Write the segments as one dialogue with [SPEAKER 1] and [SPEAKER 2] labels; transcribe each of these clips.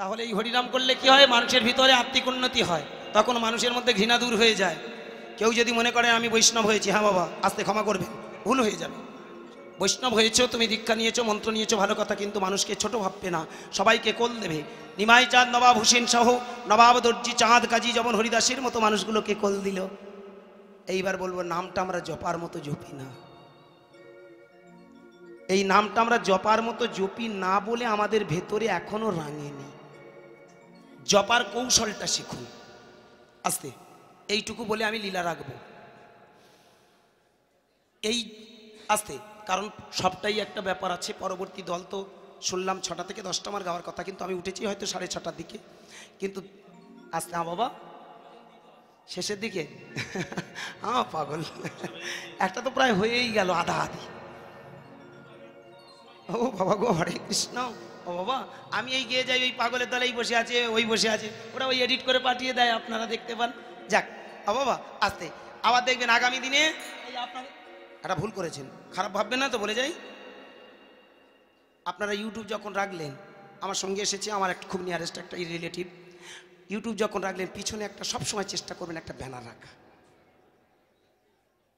[SPEAKER 1] তাহলে এই হরিনাম করলে কি হয় মানুষের ভিতরে আত্মিক উন্নতি হয় তখন মানুষের মধ্যে ঘৃণা দূর হয়ে যায় কেউ যদি মনে করে আমি বৈষ্ণব হয়েছি হ্যাঁ বাবা আস্তে ক্ষমা করবে ভুল হয়ে যাবে বৈষ্ণব হয়েছো তুমি দীক্ষা নিয়েছো মন্ত্র নিয়েছো ভালো কথা কিন্তু মানুষকে ছোট ভাববে না সবাইকে কোল দেবে নিমাই চাঁদ নবাব হুসেন সহ নবাব দর্জি চাঁদ কাজী যেমন হরিদাসের মতো মানুষগুলোকে কোল দিল এইবার বলবো নামটা আমরা জপার মতো জপি না এই নামটা আমরা জপার মতো জপি না বলে আমাদের ভেতরে এখনও রাঙেনি জপার কৌশলটা শিখুন আস্তে এইটুকু বলে আমি লীলা রাখব এই আস্তে কারণ সবটাই একটা ব্যাপার আছে পরবর্তী দল তো শুনলাম ছটা থেকে দশটা আমার গাওয়ার কথা কিন্তু আমি উঠেছি হয়তো সাড়ে ছটার দিকে কিন্তু আস্তে হ্যাঁ বাবা শেষের দিকে হ্যাঁ পাগল একটা তো প্রায় হয়েই গেল আধা আধি ও বাবা গো হরে কৃষ্ণ ও বাবা আমি এই গিয়ে যাই ওই পাগলের দলেই বসে আছে ওই বসে আছে ওরা ওই এডিট করে পাঠিয়ে দেয় আপনারা দেখতে পান যাক ও বাবা আসতে আবার দেখবেন আগামী দিনে একটা ভুল করেছেন খারাপ ভাববেন না তো বলে যাই আপনারা ইউটিউব যখন রাখলেন আমার সঙ্গে এসেছে আমার একটা খুব নিয়ারেস্ট একটা রিলেটিভ ইউটিউব যখন রাখলেন পিছনে একটা সব সময় চেষ্টা করবেন একটা ব্যানার রাখা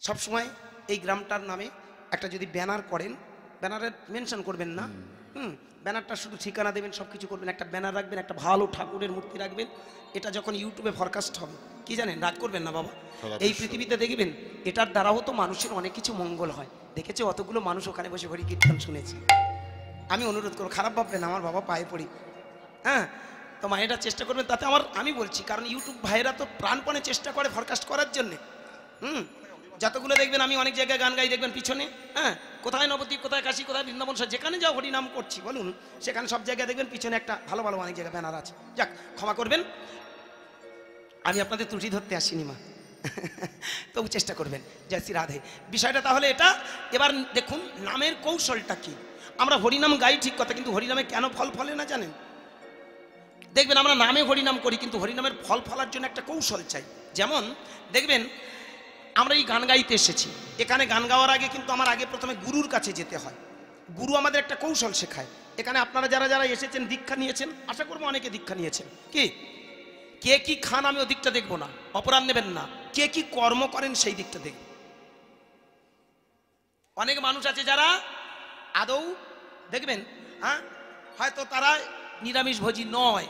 [SPEAKER 1] সবসময় এই গ্রামটার নামে একটা যদি ব্যানার করেন ব্যানারে মেনশন করবেন না হুম ব্যানারটা শুধু ঠিকানা দেবেন সব কিছু করবেন একটা ব্যানার রাখবেন একটা ভালো ঠাকুরের মূর্তি রাখবেন এটা যখন ইউটিউবে ফরকাস্ট হবে কি জানেন রাগ করবেন না বাবা এই পৃথিবীতে দেখবেন এটার দ্বারাও তো মানুষের অনেক কিছু মঙ্গল হয় দেখেছে অতগুলো মানুষ ওখানে বসে ঘড়ি কীর্তন শুনেছি আমি অনুরোধ করবো খারাপ ভাববেন আমার বাবা পায়ে পড়ি হ্যাঁ তো মায়েরা চেষ্টা করবেন তাতে আমার আমি বলছি কারণ ইউটিউব ভাইয়েরা তো প্রাণপণে চেষ্টা করে ফরকাস্ট করার জন্যে হুম যতগুলো দেখবেন আমি অনেক জায়গায় গান গাই দেখবেন পিছনে হ্যাঁ কোথায় নবদ্বীপ কোথায় কাশি কোথায় বৃন্দাবন যেখানে যাও হরিনাম করছি বলুন সেখানে সব জায়গায় দেখবেন পিছনে একটা ভালো ভালো অনেক জায়গায় ব্যানার আছে যাক ক্ষমা করবেন আমি আপনাদের ত্রুটি ধরতে আসিনি মা তবু চেষ্টা করবেন জয় শ্রী রাধে বিষয়টা তাহলে এটা এবার দেখুন নামের কৌশলটা কি আমরা হরিনাম গাই ঠিক কথা কিন্তু হরিনামে কেন ফল ফলে না জানেন দেখবেন আমরা নামে হরিনাম করি কিন্তু হরিনামের ফল ফলার জন্য একটা কৌশল চাই যেমন দেখবেন আমরা এই গান গাইতে এসেছি এখানে গান গাওয়ার আগে কিন্তু আমার আগে প্রথমে গুরুর কাছে যেতে হয় গুরু আমাদের একটা কৌশল শেখায় এখানে আপনারা যারা যারা এসেছেন দীক্ষা নিয়েছেন আশা করবো অনেকে দীক্ষা নিয়েছেন কি কে কি খান আমি ওদিকটা দেখবো না অপরাধ নেবেন না কে কি কর্ম করেন সেই দিকটা দেখব অনেক মানুষ আছে যারা আদৌ দেখবেন হ্যাঁ হয়তো তারা নিরামিষ ভোজী নয়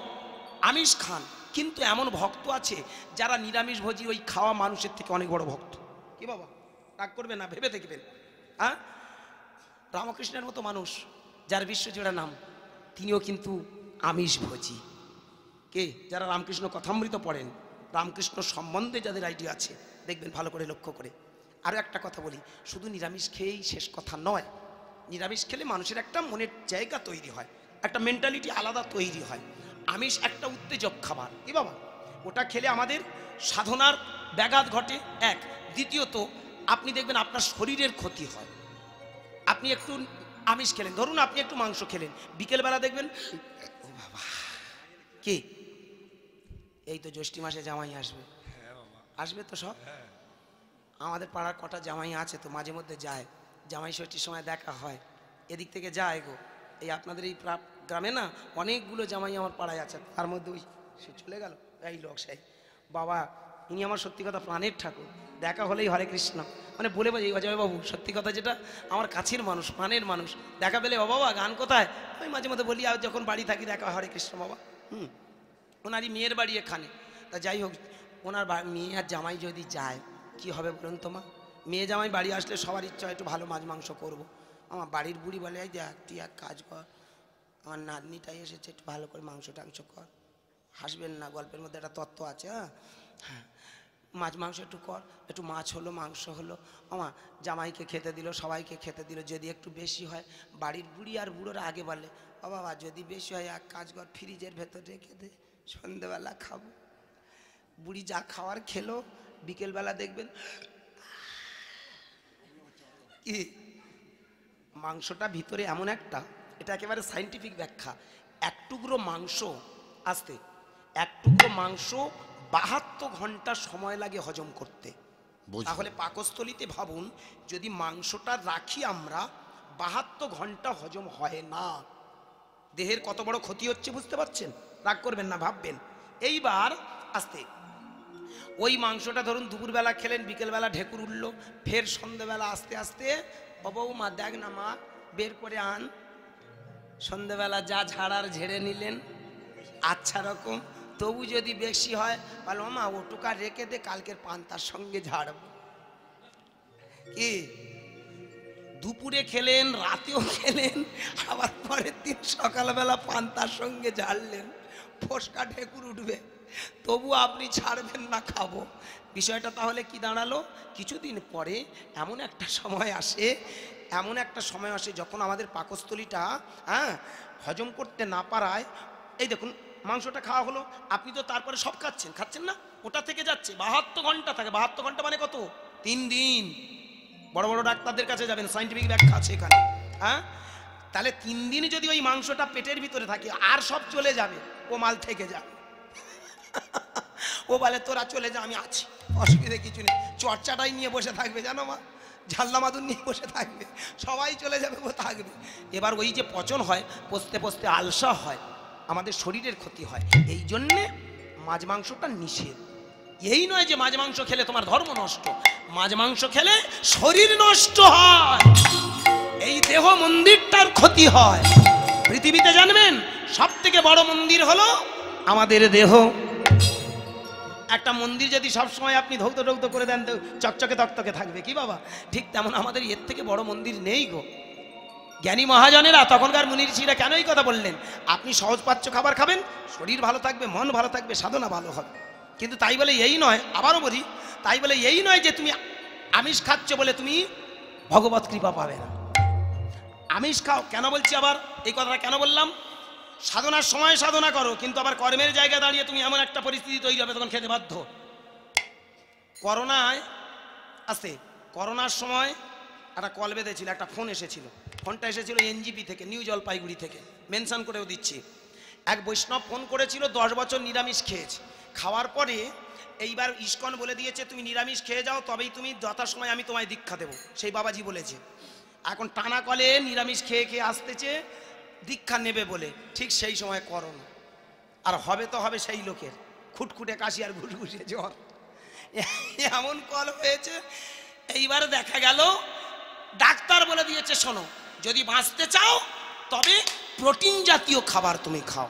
[SPEAKER 1] আমিষ খান কিন্তু এমন ভক্ত আছে যারা নিরামিষ ভোজি ওই খাওয়া মানুষের থেকে অনেক বড় ভক্ত কি বাবা রাগ করবে না ভেবে দেখবেন হ্যাঁ রামকৃষ্ণের মতো মানুষ যার বিশ্বজোড়া নাম তিনিও কিন্তু আমিষ ভোজি কে যারা রামকৃষ্ণ কথামৃত পড়েন রামকৃষ্ণ সম্বন্ধে যাদের আইডিয়া আছে দেখবেন ভালো করে লক্ষ্য করে আরও একটা কথা বলি শুধু নিরামিষ খেয়েই শেষ কথা নয় নিরামিষ খেলে মানুষের একটা মনের জায়গা তৈরি হয় একটা মেন্টালিটি আলাদা তৈরি হয় আমিষ একটা উত্তেজক খাবার এ বাবা ওটা খেলে আমাদের সাধনার ব্যাঘাত ঘটে এক দ্বিতীয়ত আপনি দেখবেন আপনার শরীরের ক্ষতি হয় আপনি একটু আমিষ খেলেন ধরুন আপনি একটু মাংস খেলেন বিকেলবেলা দেখবেন ও বাবা কি এই তো জ্যৈষ্ঠ মাসে জামাই আসবে আসবে তো সব আমাদের পাড়ার কটা জামাই আছে তো মাঝে মধ্যে যায় জামাই ষষ্ঠীর সময় দেখা হয় এদিক থেকে যায় গো এই আপনাদের এই গ্রামে না অনেকগুলো জামাই আমার পাড়ায় আছে তার মধ্যে ওই সে চলে গেল এই লোক সাহেব বাবা ইনি আমার সত্যি কথা প্রাণের ঠাকুর দেখা হলেই হরে কৃষ্ণ মানে বলে বাজে অজয় বাবু সত্যি কথা যেটা আমার কাছের মানুষ প্রাণের মানুষ দেখা পেলে বাবা গান কোথায় আমি মাঝে মধ্যে বলি আর যখন বাড়ি থাকি দেখা হরে কৃষ্ণ বাবা হুম ওনারই মেয়ের বাড়ি এখানে তা যাই হোক ওনার মেয়ে আর জামাই যদি যায় কি হবে বলুন তোমা মেয়ে জামাই বাড়ি আসলে সবার ইচ্ছা একটু ভালো মাছ মাংস করব আমার বাড়ির বুড়ি বলে এই দেখ তুই এক কাজ কর আমার নাতনিটাই এসেছে একটু ভালো করে মাংস টাংস কর হাসবেন না গল্পের মধ্যে একটা তত্ত্ব আছে হ্যাঁ হ্যাঁ মাছ মাংস একটু কর একটু মাছ হলো মাংস হলো আমার জামাইকে খেতে দিল সবাইকে খেতে দিল যদি একটু বেশি হয় বাড়ির বুড়ি আর বুড়োরা আগে বলে ও বাবা যদি বেশি হয় এক কাজ কর ফ্রিজের ভেতর রেখে দে সন্ধেবেলা খাবো বুড়ি যা খাওয়ার খেলো বিকেলবেলা দেখবেন কি মাংসটা ভিতরে এমন একটা এটা একেবারে সাইন্টিফিক ব্যাখ্যা এক টুকরো মাংস আসতে এক টুকরো মাংস বাহাত্তর ঘন্টা সময় লাগে হজম করতে তাহলে পাকস্থলিতে ভাবুন যদি মাংসটা রাখি আমরা বাহাত্তর ঘন্টা হজম হয় না দেহের কত বড় ক্ষতি হচ্ছে বুঝতে পারছেন রাগ করবেন না ভাববেন এইবার আসতে ওই মাংসটা ধরুন দুপুরবেলা খেলেন বিকেলবেলা ঢেকুর উঠল ফের সন্ধ্যেবেলা আস্তে আস্তে বাবু মা দেখ না মা বের করে আন সন্ধেবেলা যা ঝাড়ার ঝেড়ে নিলেন আচ্ছা রকম তবু যদি বেশি হয় বলো মা ওটুকা রেখে দে কালকের পান্তার সঙ্গে ঝাড়ব কি দুপুরে খেলেন রাতেও খেলেন আবার পরের দিন সকালবেলা পান্তার সঙ্গে ঝাড়লেন ফোসকা ঢেকুর উঠবে তবু আপনি ছাড়বেন না খাবো বিষয়টা তাহলে কি দাঁড়ালো কিছুদিন পরে এমন একটা সময় আসে এমন একটা সময় আসে যখন আমাদের পাকস্থলীটা হ্যাঁ হজম করতে না পারায় এই দেখুন মাংসটা খাওয়া হলো আপনি তো তারপরে সব খাচ্ছেন খাচ্ছেন না ওটা থেকে যাচ্ছে বাহাত্তর ঘন্টা থাকে বাহাত্তর ঘন্টা মানে কত তিন দিন বড় বড় ডাক্তারদের কাছে যাবেন সাইন্টিফিক ব্যাখ্যা আছে এখানে হ্যাঁ তাহলে তিন দিন যদি ওই মাংসটা পেটের ভিতরে থাকে আর সব চলে যাবে ও মাল থেকে যা ও বলে তোরা চলে যা আমি আছি অসুবিধে কিছু নেই চর্চাটাই নিয়ে বসে থাকবে জানো মা ঝাল্লা মাদুর নিয়ে বসে থাকবে সবাই চলে যাবে ও থাকবে এবার ওই যে পচন হয় পচতে পচতে আলসা হয় আমাদের শরীরের ক্ষতি হয় এই জন্যে মাছ মাংসটা নিষেধ এই নয় যে মাছ মাংস খেলে তোমার ধর্ম নষ্ট মাছ মাংস খেলে শরীর নষ্ট হয় এই দেহ মন্দিরটার ক্ষতি হয় পৃথিবীতে জানবেন সব থেকে বড় মন্দির হলো আমাদের দেহ একটা মন্দির যদি সবসময় আপনি ধৌত টৌত করে দেন তো চকচকে তকতকে থাকবে কি বাবা ঠিক তেমন আমাদের এর থেকে বড় মন্দির নেই গো জ্ঞানী মহাজনেরা তখনকার মুনিঋষিরা কেন এই কথা বললেন আপনি পাচ্য খাবার খাবেন শরীর ভালো থাকবে মন ভালো থাকবে সাধনা ভালো হবে কিন্তু তাই বলে এই নয় আবারও বলি তাই বলে এই নয় যে তুমি আমিষ খাচ্ছ বলে তুমি ভগবত কৃপা পাবে না আমিষ খাও কেন বলছি আবার এই কথাটা কেন বললাম সাধনার সময় সাধনা করো কিন্তু আবার কর্মের জায়গায় দাঁড়িয়ে তুমি এমন একটা পরিস্থিতি তৈরি হবে তখন খেতে বাধ্য করোনায় আসে করোনার সময় একটা কল বেঁধেছিল একটা ফোন এসেছিল ফোনটা এসেছিল এনজিপি থেকে নিউ জলপাইগুড়ি থেকে মেনশন করেও দিচ্ছি এক বৈষ্ণব ফোন করেছিল দশ বছর নিরামিষ খেয়েছে খাওয়ার পরে এইবার ইস্কন বলে দিয়েছে তুমি নিরামিষ খেয়ে যাও তবেই তুমি সময় আমি তোমায় দীক্ষা দেবো সেই বাবাজি বলেছে এখন টানা কলে নিরামিষ খেয়ে খেয়ে আসতেছে দীক্ষা নেবে বলে ঠিক সেই সময় করোনা আর হবে তো হবে সেই লোকের খুটখুটে কাশি আর ঘুটঘুষিয়ে জ্বর এমন কল হয়েছে এইবার দেখা গেল ডাক্তার বলে দিয়েছে শোনো যদি বাঁচতে চাও তবে প্রোটিন জাতীয় খাবার তুমি খাও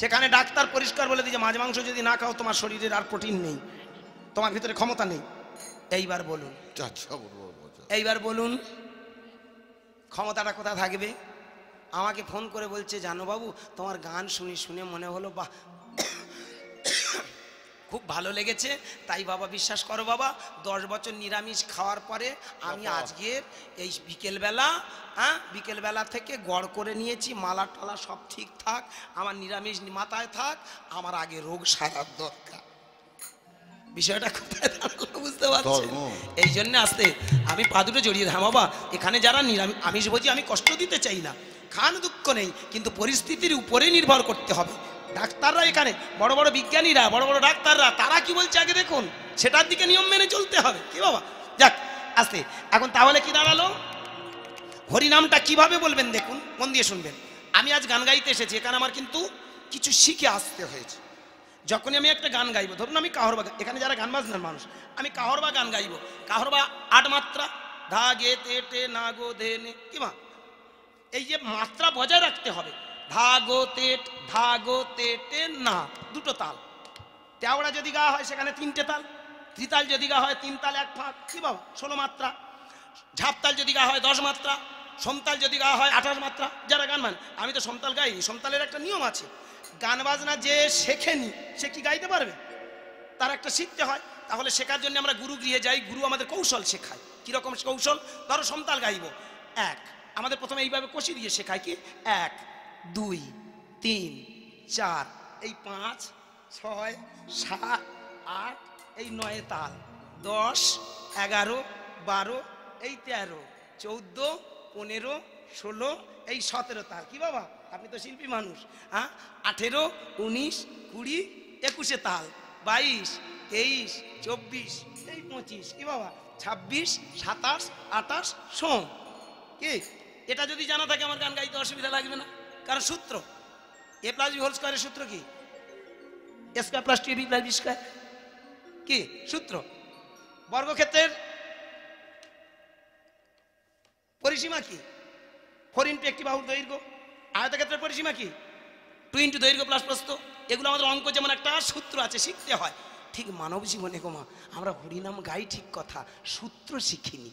[SPEAKER 1] সেখানে ডাক্তার পরিষ্কার বলে দিয়েছে মাছ মাংস যদি না খাও তোমার শরীরের আর প্রোটিন নেই তোমার ভিতরে ক্ষমতা নেই এইবার বলুন এইবার বলুন ক্ষমতাটা কোথায় থাকবে আমাকে ফোন করে বলছে জানো বাবু তোমার গান শুনি শুনে মনে হলো বা খুব ভালো লেগেছে তাই বাবা বিশ্বাস করো বাবা দশ বছর নিরামিষ খাওয়ার পরে আমি আজকের এই বিকেলবেলা হ্যাঁ বিকেলবেলা থেকে গড় করে নিয়েছি মালা টালা সব ঠিক থাক আমার নিরামিষ মাথায় থাক আমার আগে রোগ সারার দরকার বিষয়টা কোথায় বুঝতে পারছি এই জন্য আসতে আমি পা দুটো জড়িয়ে হ্যাঁ বাবা এখানে যারা নিরামিষ আমিষ ভোজি আমি কষ্ট দিতে চাই না খান দুঃখ নেই কিন্তু পরিস্থিতির উপরে নির্ভর করতে হবে ডাক্তাররা এখানে বড় বড় বিজ্ঞানীরা বড় বড় ডাক্তাররা তারা কি বলছে আগে দেখুন সেটার দিকে নিয়ম মেনে চলতে হবে কি বাবা যাক আসতে এখন তাহলে কি দাঁড়ালো হরিনামটা কিভাবে বলবেন দেখুন মন দিয়ে শুনবেন আমি আজ গান গাইতে এসেছি এখানে আমার কিন্তু কিছু শিখে আসতে হয়েছে যখনই আমি একটা গান গাইবো ধরুন আমি কাহরবা এখানে যারা গান বাজনার মানুষ আমি কাহরবা গান গাইবো কাহরবা আট মাত্রা ধা গে তে টে না গো ধে নে বা এই যে মাত্রা বজায় রাখতে হবে ভাগো তেট ভাগো তেটে না দুটো তাল তেওড়া যদি গা হয় সেখানে তিনটে তাল ত্রিতাল যদি গা হয় তিন তাল এক ফাঁক কি বাবু ষোলো মাত্রা ঝাপতাল যদি গা হয় দশ মাত্রা সমতাল যদি গা হয় আঠাশ মাত্রা যারা গান মান আমি তো সমতাল গাইনি সমতালের একটা নিয়ম আছে গান বাজনা যে শেখেনি সে কি গাইতে পারবে তার একটা শিখতে হয় তাহলে শেখার জন্য আমরা গুরু গৃহে যাই গুরু আমাদের কৌশল শেখায় কীরকম কৌশল ধরো সমতাল গাইব এক আমাদের প্রথমে এইভাবে কষি দিয়ে শেখায় কি এক দুই তিন চার এই পাঁচ ছয় সাত আট এই নয় তাল দশ এগারো বারো এই তেরো চৌদ্দ পনেরো ষোলো এই সতেরো তাল কি বাবা আপনি তো শিল্পী মানুষ হ্যাঁ আঠেরো উনিশ কুড়ি একুশে তাল বাইশ তেইশ চব্বিশ এই পঁচিশ কি বাবা ছাব্বিশ সাতাশ আঠাশ সোম কি এটা যদি জানা থাকে আমার গান গাইতে অসুবিধা লাগবে না কারণ সূত্র এ প্লাস বি হোল স্কোয়ারের সূত্র কি a square plus two b plus b square কি সূত্র বর্গক্ষেত্রের পরিসীমা কি ফোর ইন্টু একটি বাহুর দৈর্ঘ্য আয়তক্ষেত্রের পরিসীমা কি টু ইন্টু দৈর্ঘ্য প্লাস তো এগুলো আমাদের অঙ্ক যেমন একটা সূত্র আছে শিখতে হয় ঠিক মানব জীবনে গোমা আমরা হরিনাম গাই ঠিক কথা সূত্র শিখিনি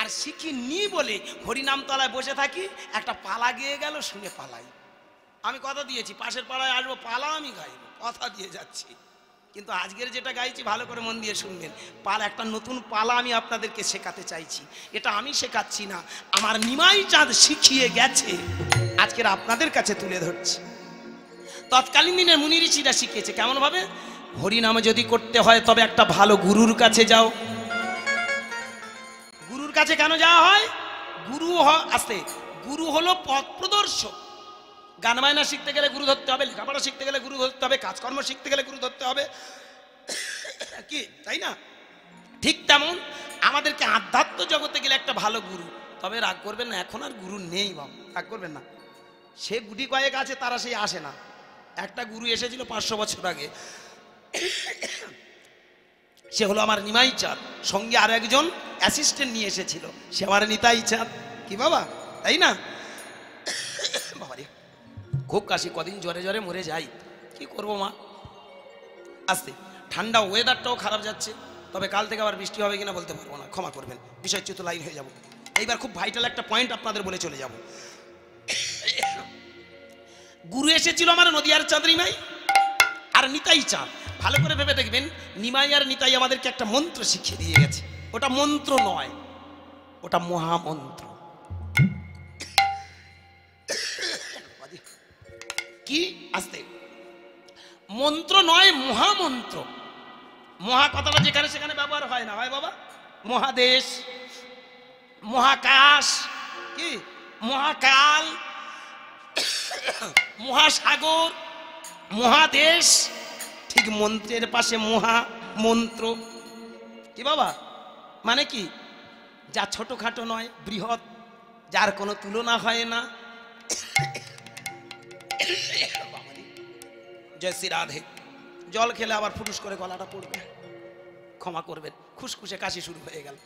[SPEAKER 1] আর শিখি নি বলে হরিনাম তলায় বসে থাকি একটা পালা গিয়ে গেল শুনে পালাই আমি কথা দিয়েছি পাশের পাড়ায় আসবো পালা আমি গাইব কথা দিয়ে যাচ্ছি কিন্তু আজকের যেটা গাইছি ভালো করে মন দিয়ে শুনবেন পাল একটা নতুন পালা আমি আপনাদেরকে শেখাতে চাইছি এটা আমি শেখাচ্ছি না আমার নিমাই চাঁদ শিখিয়ে গেছে আজকের আপনাদের কাছে তুলে ধরছি তৎকালীন দিনে মুনি শিখিয়েছে কেমনভাবে হরিনামে যদি করতে হয় তবে একটা ভালো গুরুর কাছে যাও কাছে কেন যাওয়া হয় গুরু আছে গুরু হলো পথ প্রদর্শক গান বায়না শিখতে গেলে গুরু ধরতে হবে লেখাপড়া শিখতে গেলে গুরু ধরতে হবে কাজকর্ম শিখতে গেলে গুরু ধরতে হবে কি তাই না ঠিক তেমন আমাদেরকে আধ্যাত্ম জগতে গেলে একটা ভালো গুরু তবে রাগ করবেন না এখন আর গুরু নেই বাবু রাগ করবেন না সে গুটি কয়েক আছে তারা সেই আসে না একটা গুরু এসেছিল পাঁচশো বছর আগে সে হলো আমার নিমাই চাঁদ সঙ্গে আর একজন অ্যাসিস্ট্যান্ট নিয়ে এসেছিল সে আমার নিতাই চাঁদ কি বাবা তাই না বাবারে খুব কাশি কদিন জ্বরে জ্বরে মরে যাই কি করব মা আসতে ঠান্ডা ওয়েদারটাও খারাপ যাচ্ছে তবে কাল থেকে আবার বৃষ্টি হবে কিনা বলতে পারবো না ক্ষমা করবেন বিষয়চ্যুত লাইন হয়ে যাব এইবার খুব ভাইটাল একটা পয়েন্ট আপনাদের বলে চলে যাব গুরু এসেছিল আমার নদীয়ার চাঁদরি নাই আর নিতাই চাঁদ ভালো করে ভেবে দেখবেন নিমাই আর নিতাই আমাদেরকে একটা মন্ত্র শিখিয়ে দিয়ে গেছে ওটা মন্ত্র নয় ওটা মহামন্ত্র কি আসতে মন্ত্র নয় মহামন্ত্র মহা কথাটা যেখানে সেখানে ব্যবহার হয় না হয় বাবা মহাদেশ মহাকাশ কি মহাকাল মহাসাগর মহাদেশ ঠিক মন্ত্রের পাশে মহা মন্ত্র কি বাবা মানে কি যা ছোটোখাটো নয় বৃহৎ যার কোনো তুলনা হয় না জয় শ্রী রাধে জল খেলে আবার ফুটুস করে গলাটা পড়বে ক্ষমা করবেন খুশখুশে কাশি শুরু হয়ে গেল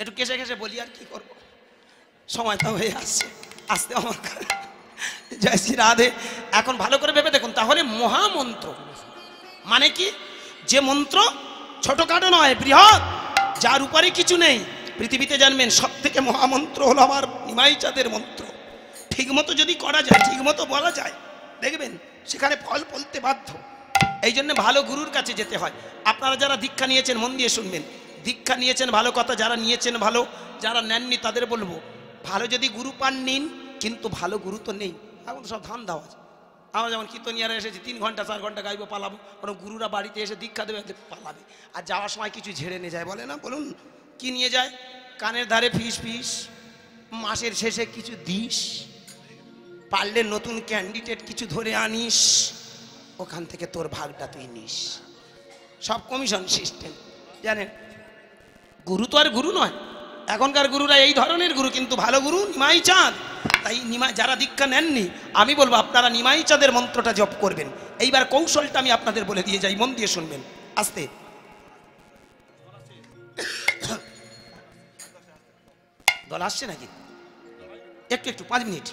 [SPEAKER 1] একটু কেসে কেসে বলি আর কি করব সময় তো হয়ে আসছে আসতে আমার জয় শ্রী রাধে এখন ভালো করে ভেবে দেখুন তাহলে মহামন্ত্র মানে কি যে মন্ত্র ছোটখাটো নয় বৃহৎ যার উপরে কিছু নেই পৃথিবীতে জানবেন সব থেকে মহামন্ত্র হলো আমার নিমাইচাঁদের মন্ত্র ঠিকমতো যদি করা যায় ঠিকমতো বলা যায় দেখবেন সেখানে ফল ফলতে বাধ্য এই জন্য ভালো গুরুর কাছে যেতে হয় আপনারা যারা দীক্ষা নিয়েছেন মন দিয়ে শুনবেন দীক্ষা নিয়েছেন ভালো কথা যারা নিয়েছেন ভালো যারা নেননি তাদের বলবো ভালো যদি গুরু পান নিন কিন্তু ভালো গুরু তো নেই এখন সব ধান দেওয়া আছে আমরা যেমন কীর্তনিয়ারা এসেছি তিন ঘন্টা চার ঘন্টা গাইবো পালাবো কোনো গুরুরা বাড়িতে এসে দীক্ষা দেবে পালাবে আর যাওয়ার সময় কিছু ঝেড়ে নিয়ে যায় বলে না বলুন কি নিয়ে যায় কানের ধারে ফিস ফিস মাসের শেষে কিছু দিস পারলে নতুন ক্যান্ডিডেট কিছু ধরে আনিস ওখান থেকে তোর ভাগটা তুই নিস সব কমিশন সিস্টেম জানেন গুরু তো আর গুরু নয় এখনকার গুরুরা এই ধরনের গুরু কিন্তু ভালো গুরু মাই চাঁদ তাই নিমা যারা দীক্ষা নেননি আমি বলবো আপনারা নিমাই চাঁদের মন্ত্রটা জপ করবেন এইবার কৌশলটা আমি আপনাদের বলে দিয়ে যাই মন দিয়ে শুনবেন আস্তে দল আসছে নাকি একটু একটু পাঁচ মিনিট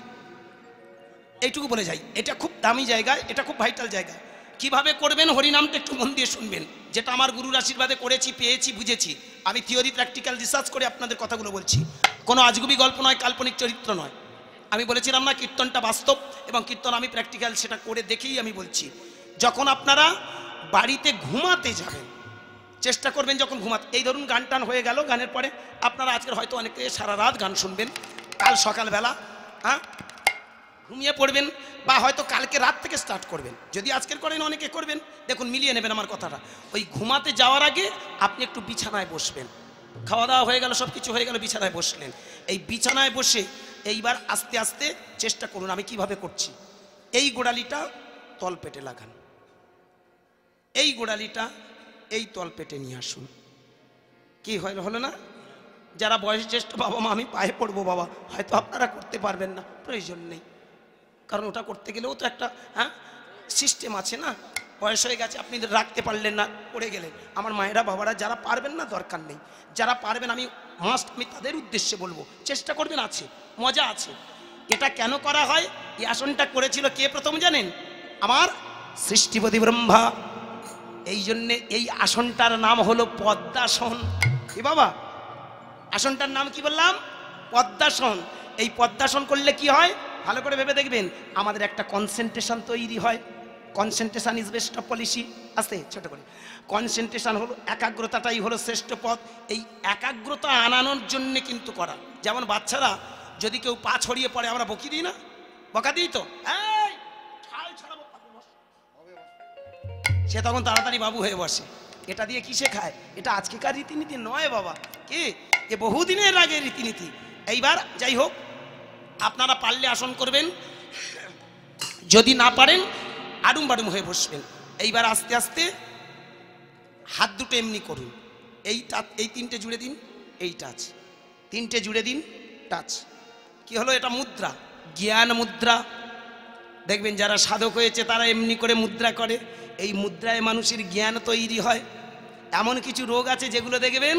[SPEAKER 1] এইটুকু বলে যাই এটা খুব দামি জায়গা এটা খুব ভাইটাল জায়গা কিভাবে করবেন হরিনামটা একটু মন দিয়ে শুনবেন যেটা আমার গুরুর আশীর্বাদে করেছি পেয়েছি বুঝেছি আমি থিওরি প্র্যাকটিক্যাল রিসার্চ করে আপনাদের কথাগুলো বলছি কোনো আজগুবি গল্প নয় কাল্পনিক চরিত্র নয় আমি বলেছিলাম না কীর্তনটা বাস্তব এবং কীর্তন আমি প্র্যাকটিক্যাল সেটা করে দেখেই আমি বলছি যখন আপনারা বাড়িতে ঘুমাতে যাবেন চেষ্টা করবেন যখন ঘুমাতে এই ধরুন গান টান হয়ে গেল গানের পরে আপনারা আজকের হয়তো অনেকে সারা রাত গান শুনবেন কাল সকালবেলা হ্যাঁ ঘুমিয়ে পড়বেন বা হয়তো কালকে রাত থেকে স্টার্ট করবেন যদি আজকের করেন অনেকে করবেন দেখুন মিলিয়ে নেবেন আমার কথাটা ওই ঘুমাতে যাওয়ার আগে আপনি একটু বিছানায় বসবেন খাওয়া দাওয়া হয়ে গেল সব কিছু হয়ে গেল বিছানায় বসলেন এই বিছানায় বসে এইবার আস্তে আস্তে চেষ্টা করুন আমি কিভাবে করছি এই গোড়ালিটা তল পেটে লাগান এই গোড়ালিটা এই তল পেটে নিয়ে আসুন কি হয় হলো না যারা বয়স জ্যেষ্ঠ বাবা মা আমি পায়ে পড়বো বাবা হয়তো আপনারা করতে পারবেন না প্রয়োজন নেই কারণ ওটা করতে গেলেও তো একটা হ্যাঁ সিস্টেম আছে না বয়স হয়ে গেছে আপনি রাখতে পারলেন না পড়ে গেলেন আমার মায়েরা বাবারা যারা পারবেন না দরকার নেই যারা পারবেন আমি মাস্ট আমি তাদের উদ্দেশ্যে বলবো চেষ্টা করবেন আছে মজা আছে এটা কেন করা হয় এই আসনটা করেছিল কে প্রথম জানেন আমার সৃষ্টিপতি ব্রহ্মা এই জন্যে এই আসনটার নাম হলো পদ্মাসন কি বাবা আসনটার নাম কি বললাম পদ্মাসন এই পদ্মাসন করলে কি হয় ভালো করে ভেবে দেখবেন আমাদের একটা কনসেন্ট্রেশন তৈরি হয় concentration is best of policy আছে ছোট করে কনসেন্ট্রেশন হলো একাগ্রতাটাই হলো শ্রেষ্ঠ পথ এই একাগ্রতা আনানোর জন্য কিন্তু করা যেমন বাচ্চারা যদি কেউ পা ছড়িয়ে পড়ে আমরা বকি দিই না বকা দিই তো সে তখন তাড়াতাড়ি বাবু হয়ে বসে এটা দিয়ে কি শেখায় এটা আজকেকার রীতিনীতি নয় বাবা কি এ বহুদিনের আগে রীতিনীতি এইবার যাই হোক আপনারা পারলে আসন করবেন যদি না পারেন আডুম বাডুম হয়ে বসবেন এইবার আস্তে আস্তে হাত দুটো এমনি করুন এই টাচ এই তিনটে জুড়ে দিন এই টাচ তিনটে জুড়ে দিন টাচ কি হলো এটা মুদ্রা জ্ঞান মুদ্রা দেখবেন যারা সাধক হয়েছে তারা এমনি করে মুদ্রা করে এই মুদ্রায় মানুষের জ্ঞান তৈরি হয় এমন কিছু রোগ আছে যেগুলো দেখবেন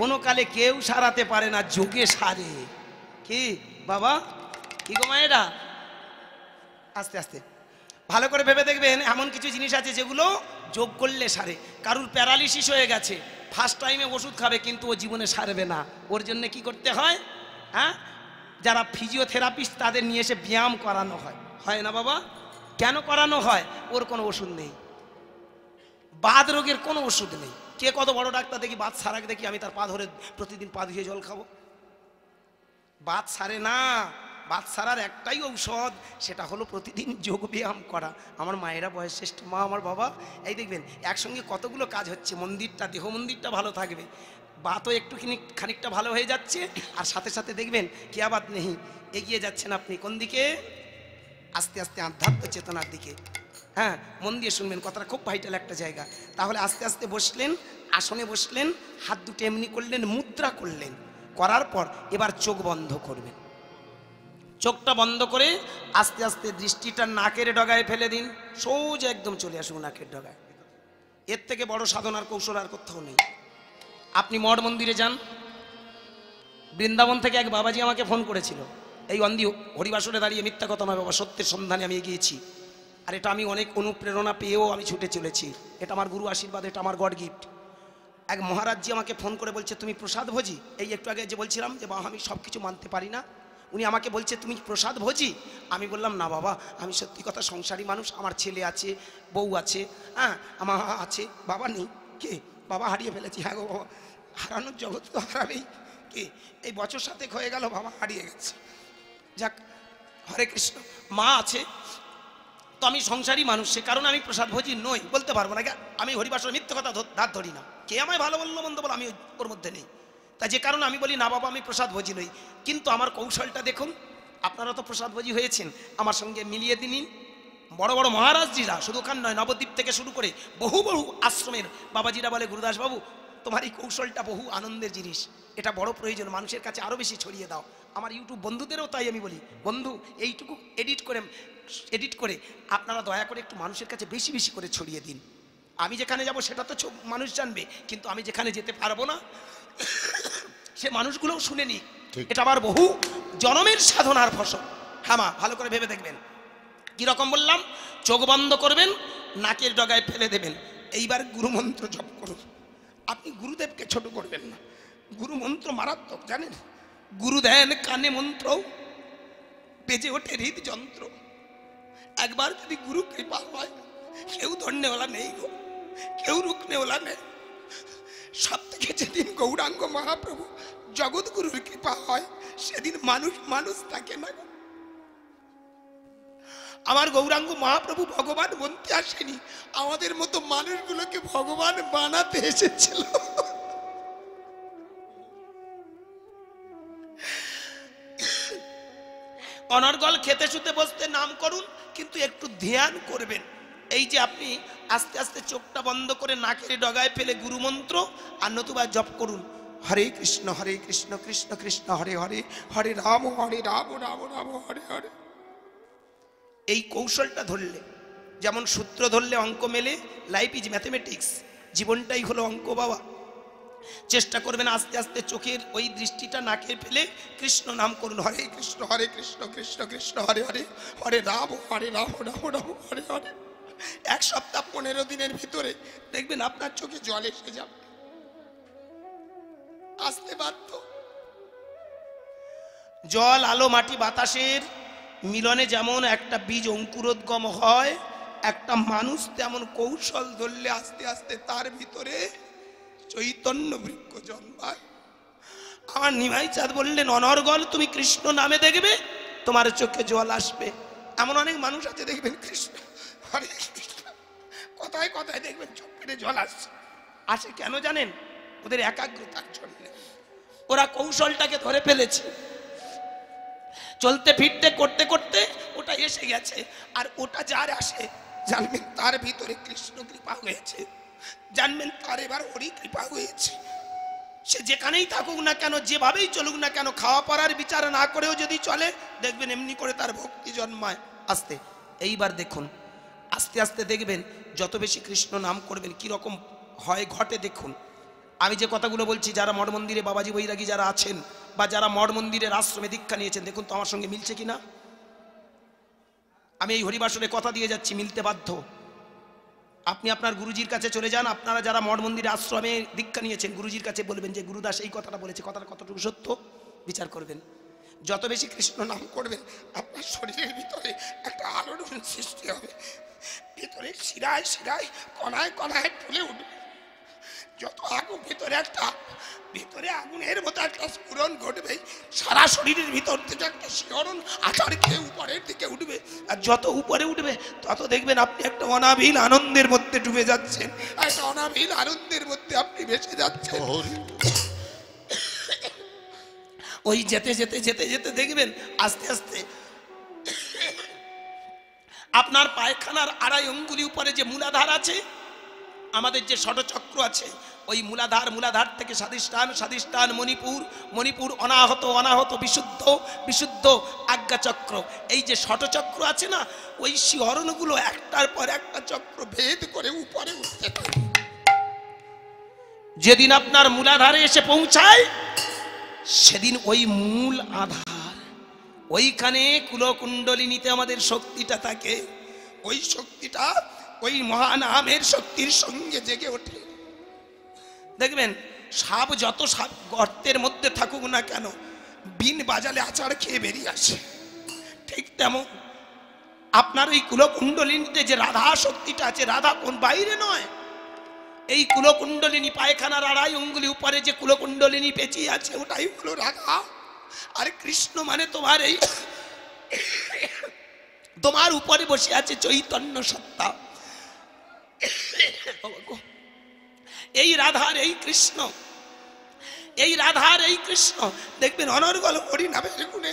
[SPEAKER 1] কোনো কালে কেউ সারাতে পারে না যোগে সারে কি বাবা কি গো মায়েরা আস্তে আস্তে ভালো করে ভেবে দেখবেন এমন কিছু জিনিস আছে যেগুলো যোগ করলে সারে কারুর প্যারালিসিস হয়ে গেছে ফার্স্ট টাইমে ওষুধ খাবে কিন্তু ও জীবনে সারবে না ওর জন্য কি করতে হয় হ্যাঁ যারা ফিজিওথেরাপিস্ট তাদের নিয়ে এসে ব্যায়াম করানো হয় হয় না বাবা কেন করানো হয় ওর কোনো ওষুধ নেই বাদ রোগের কোনো ওষুধ নেই কে কত বড় ডাক্তার দেখি বাদ সারাকে দেখি আমি তার পা ধরে প্রতিদিন পা ধুয়ে জল খাবো বাদ সারে না বাচ্চারার একটাই ঔষধ সেটা হলো প্রতিদিন যোগ ব্যায়াম করা আমার মায়েরা বয়সশ্রেষ্ঠ মা আমার বাবা এই দেখবেন একসঙ্গে কতগুলো কাজ হচ্ছে মন্দিরটা দেহ মন্দিরটা ভালো থাকবে বাতও একটু খানিকটা ভালো হয়ে যাচ্ছে আর সাথে সাথে দেখবেন কেয়াবাদ নেই এগিয়ে যাচ্ছেন আপনি কোন দিকে আস্তে আস্তে আধ্যাত্ম চেতনার দিকে হ্যাঁ মন দিয়ে শুনবেন কথাটা খুব ভাইটাল একটা জায়গা তাহলে আস্তে আস্তে বসলেন আসনে বসলেন হাত দুটো এমনি করলেন মুদ্রা করলেন করার পর এবার চোখ বন্ধ করবেন চোখটা বন্ধ করে আস্তে আস্তে দৃষ্টিটা নাকের ডগায় ফেলে দিন সৌজ একদম চলে আসুন নাকের ডগায় এর থেকে বড় সাধনার কৌশল আর কোথাও নেই আপনি মঠ মন্দিরে যান বৃন্দাবন থেকে এক বাবাজি আমাকে ফোন করেছিল এই অন্ধি হরিবাসনে দাঁড়িয়ে মিথ্যা কথা নয় বাবা সত্যের সন্ধানে আমি এগিয়েছি আর এটা আমি অনেক অনুপ্রেরণা পেয়েও আমি ছুটে চলেছি এটা আমার গুরু আশীর্বাদ এটা আমার গড গিফট এক মহারাজজি আমাকে ফোন করে বলছে তুমি প্রসাদ ভোজি এই একটু আগে যে বলছিলাম যে বাবা আমি সব কিছু মানতে পারি না উনি আমাকে বলছে তুমি প্রসাদ ভোজি আমি বললাম না বাবা আমি সত্যি কথা সংসারী মানুষ আমার ছেলে আছে বউ আছে হ্যাঁ আমার আছে বাবা নেই কে বাবা হারিয়ে ফেলেছি হ্যাঁ গো বাবা হারানোর জগৎ তো হারাবেই কে এই বছর সাথে হয়ে গেল বাবা হারিয়ে গেছে যাক হরে কৃষ্ণ মা আছে তো আমি সংসারী মানুষ সে কারণে আমি প্রসাদ ভোজি নই বলতে পারবো না আমি হরিবাসর মিথ্য কথা ধার ধরি না কে আমায় ভালো বললো মন্দ বলো আমি ওর মধ্যে নেই তা যে কারণে আমি বলি না বাবা আমি প্রসাদ ভোজি নই কিন্তু আমার কৌশলটা দেখুন আপনারা তো প্রসাদ ভোজি হয়েছেন আমার সঙ্গে মিলিয়ে দিন বড় বড় মহারাজজিরা শুধু খান নয় নবদ্বীপ থেকে শুরু করে বহু বহু আশ্রমের বাবাজিরা বলে গুরুদাস বাবু তোমার এই কৌশলটা বহু আনন্দের জিনিস এটা বড় প্রয়োজন মানুষের কাছে আরও বেশি ছড়িয়ে দাও আমার ইউটিউব বন্ধুদেরও তাই আমি বলি বন্ধু এইটুকু এডিট করে এডিট করে আপনারা দয়া করে একটু মানুষের কাছে বেশি বেশি করে ছড়িয়ে দিন আমি যেখানে যাব সেটা তো মানুষ জানবে কিন্তু আমি যেখানে যেতে পারবো না সে মানুষগুলোও শুনেনি এটা আমার বহু জনমের সাধনার ফসল হামা হ্যাঁ ভালো করে ভেবে দেখবেন কীরকম বললাম চোখ বন্ধ করবেন নাকের ডগায় ফেলে দেবেন এইবার গুরুমন্ত্র জপ করুন আপনি গুরুদেবকে ছোট করবেন না গুরুমন্ত্র মারাত্মক জানেন গুরু দেন কানে মন্ত্র বেজে ওঠে হৃদযন্ত্র একবার যদি গুরু কৃপা হয় কেউ ধন্যওয়ালা নেই গো কেউ রুকনেওয়ালা নেই সব থেকে যেদিন গৌরাঙ্গ মহাপ্রভু জগৎগুরুর কৃপা হয় সেদিন মানুষ মানুষ থাকে না আমার গৌরাঙ্গ মহাপ্রভু ভগবান বলতে আসেনি আমাদের মতো মানুষগুলোকে ভগবান বানাতে এসেছিল অনর্গল খেতে শুতে বসতে নাম করুন কিন্তু একটু ধ্যান করবেন এই যে আপনি আস্তে আস্তে চোখটা বন্ধ করে নাকের ডগায় ফেলে গুরুমন্ত্র আর নতুবা জপ করুন হরে কৃষ্ণ হরে কৃষ্ণ কৃষ্ণ কৃষ্ণ হরে হরে হরে রাম হরে রাম রাম রাম হরে হরে এই কৌশলটা ধরলে যেমন সূত্র ধরলে অঙ্ক মেলে লাইফ ইজ ম্যাথমেটিক্স জীবনটাই হলো অঙ্ক বাবা চেষ্টা করবেন আস্তে আস্তে চোখের ওই দৃষ্টিটা নাকে ফেলে কৃষ্ণ নাম করুন হরে কৃষ্ণ হরে কৃষ্ণ কৃষ্ণ কৃষ্ণ হরে হরে হরে রাম হরে রাম রাম রাম হরে হরে এক সপ্তাহ পনেরো দিনের ভিতরে দেখবেন আপনার চোখে জল এসে যাবে আসতে বাধ্য জল আলো মাটি বাতাসের মিলনে যেমন একটা বীজ অঙ্কুরোদ্গম হয় একটা মানুষ তেমন কৌশল ধরলে আস্তে আস্তে তার ভিতরে চৈতন্য বৃক্ষ জন্মায়
[SPEAKER 2] আমার নিমাই চাঁদ বললেন
[SPEAKER 1] অনর্গল তুমি কৃষ্ণ নামে দেখবে তোমার চোখে জল আসবে এমন অনেক মানুষ আছে দেখবেন কৃষ্ণ কথায় কথায় দেখবেন চোখ জল আসছে আসে কেন জানেন ওদের একাগ্রতার জন্য ওরা কৌশলটাকে ধরে ফেলেছে চলতে ফিরতে করতে করতে ওটা এসে গেছে আর ওটা যার আসে জানবেন তার ভিতরে কৃষ্ণ কৃপা হয়েছে জানবেন তার এবার হরি কৃপা হয়েছে সে যেখানেই থাকুক না কেন যেভাবেই চলুক না কেন খাওয়া পড়ার বিচার না করেও যদি চলে দেখবেন এমনি করে তার ভক্তি জন্মায় আসতে এইবার দেখুন আস্তে আস্তে দেখবেন যত বেশি কৃষ্ণ নাম করবেন কি রকম হয় ঘটে দেখুন আমি যে কথাগুলো বলছি যারা মঠ মন্দিরে বাবাজি বৈরাগী যারা আছেন বা যারা মঠ মন্দিরের আশ্রমে দীক্ষা নিয়েছেন দেখুন তো আমার সঙ্গে মিলছে কি না আমি এই হরিবাসনে কথা দিয়ে যাচ্ছি মিলতে বাধ্য আপনি আপনার গুরুজির কাছে চলে যান আপনারা যারা মঠ মন্দিরে আশ্রমে দীক্ষা নিয়েছেন গুরুজির কাছে বলবেন যে গুরুদাস এই কথাটা বলেছে কথাটা কতটুকু সত্য বিচার করবেন যত বেশি কৃষ্ণ নাম করবেন আপনার শরীরের ভিতরে একটা আলোড়ন সৃষ্টি হবে ভিতরে শিরায় শিরায় কণায় কণায় ফুলে উঠবে যত আগুন ভিতরে একটা ভিতরে আগুনের মতো একটা স্ফুরণ ঘটবে সারা শরীরের ভিতর থেকে একটা শিহরণ আচার খেয়ে উপরের দিকে উঠবে আর যত উপরে উঠবে তত দেখবেন আপনি একটা অনাবিল আনন্দের মধ্যে ডুবে যাচ্ছেন একটা অনাবিল আনন্দের মধ্যে আপনি বেঁচে যাচ্ছেন ওই যেতে যেতে যেতে যেতে দেখবেন আস্তে আস্তে আপনার পায়খানার আড়াই অঙ্গুলি উপরে যে মূলাধার আছে আমাদের যে ষটচক্র আছে ওই মূলাধার মূলাধার থেকে স্বাধিষ্ঠান স্বাধিষ্ঠান মণিপুর মণিপুর অনাহত অনাহত বিশুদ্ধ বিশুদ্ধ আজ্ঞাচক্র এই যে ষটচক্র আছে না ওই শিহরণগুলো একটার পর একটা চক্র ভেদ করে উপরে উঠতে থাকে যেদিন আপনার মূলাধারে এসে পৌঁছায় সেদিন ওই মূল আধার ওইখানে কুলকুণ্ডলিনীতে আমাদের শক্তিটা থাকে ওই শক্তিটা ওই মহান আমের শক্তির সঙ্গে জেগে ওঠে দেখবেন সাপ যত সাপ গর্তের মধ্যে থাকুক না কেন বিন বাজালে আচার খেয়ে বেরিয়ে আসে ঠিক তেমন আপনার ওই কুলকুণ্ডলিনীতে যে রাধা শক্তিটা আছে রাধা কোন বাইরে নয় এই কুলকুণ্ডলিনী পায়খানার আড়াই অঙ্গুলি উপরে যে কুলকুণ্ডলিনী পেঁচিয়ে আছে ওটাই হলো রাধা আরে কৃষ্ণ মানে তোমার এই তোমার উপরে বসে আছে চৈতন্য সত্তা এই রাধার এই কৃষ্ণ এই রাধার এই কৃষ্ণ দেখবেন অনর্গল হরিনামের গুণে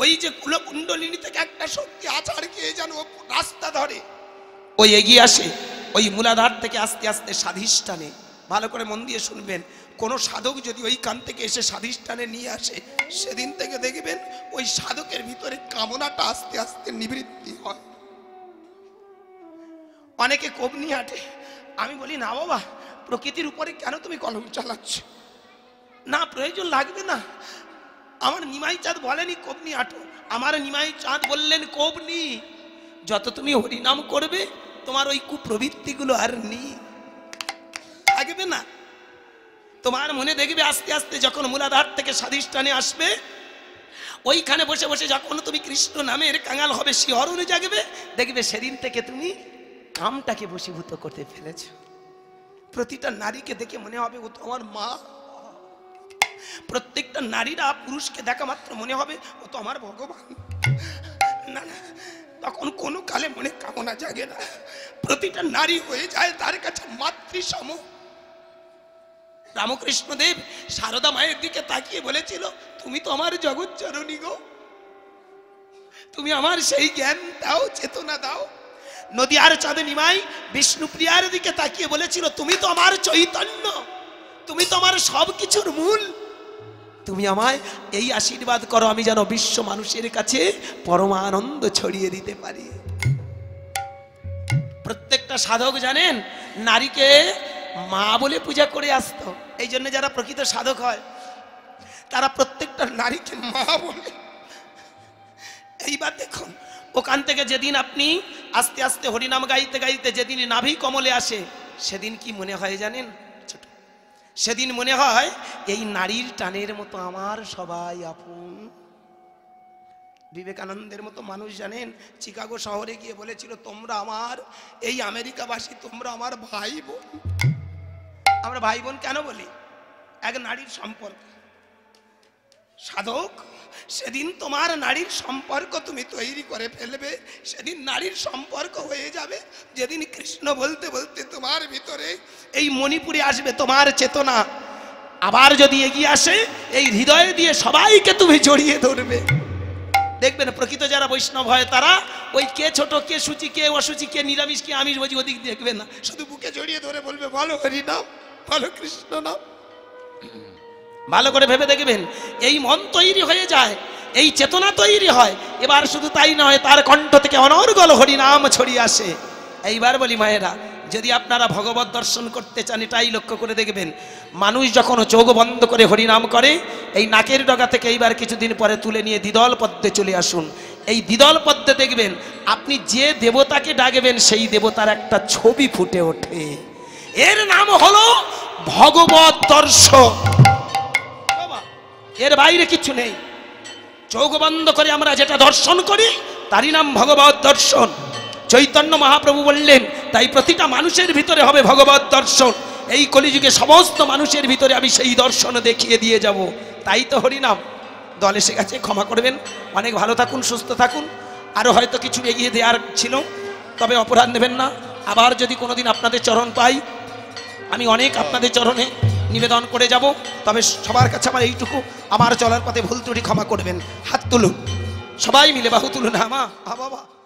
[SPEAKER 1] ওই যে কুলকুণ্ডলিনী থেকে একটা শক্তি আছাড় খেয়ে যেন রাস্তা ধরে ওই এগিয়ে আসে ওই মূলাধার থেকে আস্তে আস্তে স্বাধিষ্ঠানে ভালো করে মন দিয়ে শুনবেন কোনো সাধক যদি ওইখান থেকে এসে স্বাধীষ্ঠানে নিয়ে আসে সেদিন থেকে দেখবেন ওই সাধকের ভিতরে কামনাটা আস্তে আস্তে নিবৃত্তি হয় অনেকে নিয়ে হাঁটে আমি বলি না বাবা প্রকৃতির উপরে কেন তুমি কলম চালাচ্ছ না প্রয়োজন লাগবে না আমার নিমাই চাঁদ বলেনি কোপনি আটো আমার নিমাই চাঁদ বললেন কোপনি যত তুমি হরিনাম করবে তোমার ওই কুপ্রবৃত্তিগুলো আর নেই থাকবে না তোমার মনে দেখবে আস্তে আস্তে যখন মূলাধার থেকে স্বাধিষ্ঠানে আসবে ওইখানে বসে বসে যখন তুমি কৃষ্ণ নামের কাঙাল হবে শিহরণে জাগবে দেখবে সেদিন থেকে তুমি কামটাকে বসীভূত করতে ফেলেছ প্রতিটা নারীকে দেখে মনে হবে ও তোমার মা প্রত্যেকটা নারীরা পুরুষকে দেখা মাত্র মনে হবে ও তো আমার ভগবান না না তখন কোনো কালে মনে কামনা জাগে না প্রতিটা নারী হয়ে যায় তার কাছে মাতৃসম রামকৃষ্ণদেব সারদা মায়ের দিকে তাকিয়ে বলেছিল তুমি তো আমার জগৎ জননী গো তুমি আমার সেই জ্ঞান দাও চেতনা দাও নদীয়ার চাঁদে নিমাই বিষ্ণুপ্রিয়ার দিকে তাকিয়ে বলেছিল তুমি তো আমার চৈতন্য তুমি তো আমার সব কিছুর মূল তুমি আমায় এই আশীর্বাদ করো আমি যেন বিশ্ব মানুষের কাছে পরমানন্দ ছড়িয়ে দিতে পারি প্রত্যেকটা সাধক জানেন নারীকে মা বলে পূজা করে আসতো এই জন্য যারা প্রকৃত সাধক হয় তারা প্রত্যেকটা নারীকে মা বলে এইবার দেখুন ওখান থেকে যেদিন আপনি আস্তে আস্তে হরিনাম গাইতে গাইতে যেদিন নাভি কমলে আসে সেদিন কি মনে হয় জানেন সেদিন মনে হয় এই নারীর টানের মতো আমার সবাই আপন বিবেকানন্দের মতো মানুষ জানেন চিকাগো শহরে গিয়ে বলেছিল তোমরা আমার এই আমেরিকাবাসী তোমরা আমার ভাই বোন আমরা ভাই বোন কেন বলি এক নারীর সম্পর্ক সাধক সেদিন তোমার নারীর সম্পর্ক তুমি তৈরি করে ফেলবে সেদিন নারীর সম্পর্ক হয়ে যাবে যেদিন কৃষ্ণ বলতে বলতে তোমার ভিতরে এই মণিপুরে আসবে তোমার চেতনা আবার যদি এগিয়ে আসে এই হৃদয় দিয়ে সবাইকে তুমি জড়িয়ে ধরবে দেখবেন প্রকৃত যারা বৈষ্ণব হয় তারা ওই কে ছোট কে সূচি কে অসুচি কে নিরামিষ কে আমিষ বজি ওদিক দেখবে না শুধু বুকে জড়িয়ে ধরে বলবে বলো হরিনাম বলো কৃষ্ণ না ভালো করে ভেবে দেখবেন এই মন তৈরি হয়ে যায় এই চেতনা তৈরি হয় এবার শুধু তাই নয় তার কণ্ঠ থেকে অনর্গল হরিনাম ছড়িয়ে আসে এইবার বলি মায়েরা যদি আপনারা ভগবত দর্শন করতে চান এটাই লক্ষ্য করে দেখবেন মানুষ যখন চোখ বন্ধ করে হরিনাম করে এই নাকের ডগা থেকে এইবার কিছুদিন পরে তুলে নিয়ে দ্বিদল পদ্মে চলে আসুন এই দ্বিদল পদ্মে দেখবেন আপনি যে দেবতাকে ডাকবেন সেই দেবতার একটা ছবি ফুটে ওঠে এর নাম হলো ভগবত দর্শন এর বাইরে কিছু নেই চোখ বন্ধ করে আমরা যেটা দর্শন করি তারই নাম ভগবত দর্শন চৈতন্য মহাপ্রভু বললেন তাই প্রতিটা মানুষের ভিতরে হবে ভগবত দর্শন এই কলিযুগে সমস্ত মানুষের ভিতরে আমি সেই দর্শন দেখিয়ে দিয়ে যাব তাই তো হরিনাম দল এসে গেছে ক্ষমা করবেন অনেক ভালো থাকুন সুস্থ থাকুন আরও হয়তো কিছু এগিয়ে দেওয়ার ছিল তবে অপরাধ নেবেন না আবার যদি কোনোদিন আপনাদের চরণ পাই আমি অনেক আপনাদের চরণে নিবেদন করে যাব তবে সবার কাছে আমার এইটুকু আমার চলার পথে ভুল ত্রুটি ক্ষমা করবেন হাত তুলুন সবাই মিলে বাহু তুলুন আমা মা বাবা